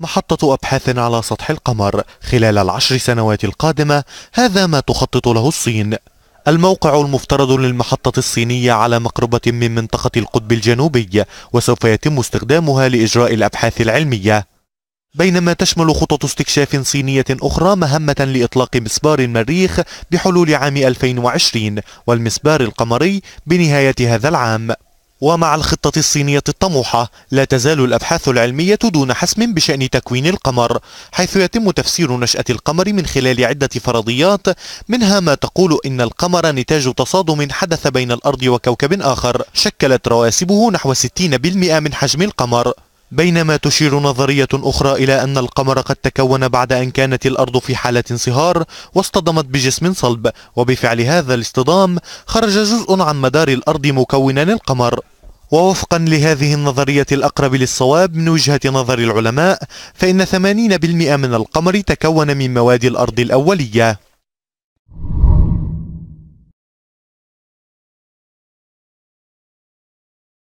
محطة أبحاث على سطح القمر خلال العشر سنوات القادمة هذا ما تخطط له الصين الموقع المفترض للمحطة الصينية على مقربة من منطقة القطب الجنوبي وسوف يتم استخدامها لإجراء الأبحاث العلمية بينما تشمل خطط استكشاف صينية أخرى مهمة لإطلاق مسبار المريخ بحلول عام 2020 والمسبار القمري بنهاية هذا العام ومع الخطة الصينية الطموحة لا تزال الأبحاث العلمية دون حسم بشأن تكوين القمر حيث يتم تفسير نشأة القمر من خلال عدة فرضيات منها ما تقول إن القمر نتاج تصادم حدث بين الأرض وكوكب آخر شكلت رواسبه نحو 60% من حجم القمر بينما تشير نظرية أخرى إلى أن القمر قد تكون بعد أن كانت الأرض في حالة انصهار واصطدمت بجسم صلب وبفعل هذا الاصطدام خرج جزء عن مدار الأرض مكونا القمر ووفقا لهذه النظرية الأقرب للصواب من وجهة نظر العلماء فإن 80% من القمر تكون من مواد الأرض الأولية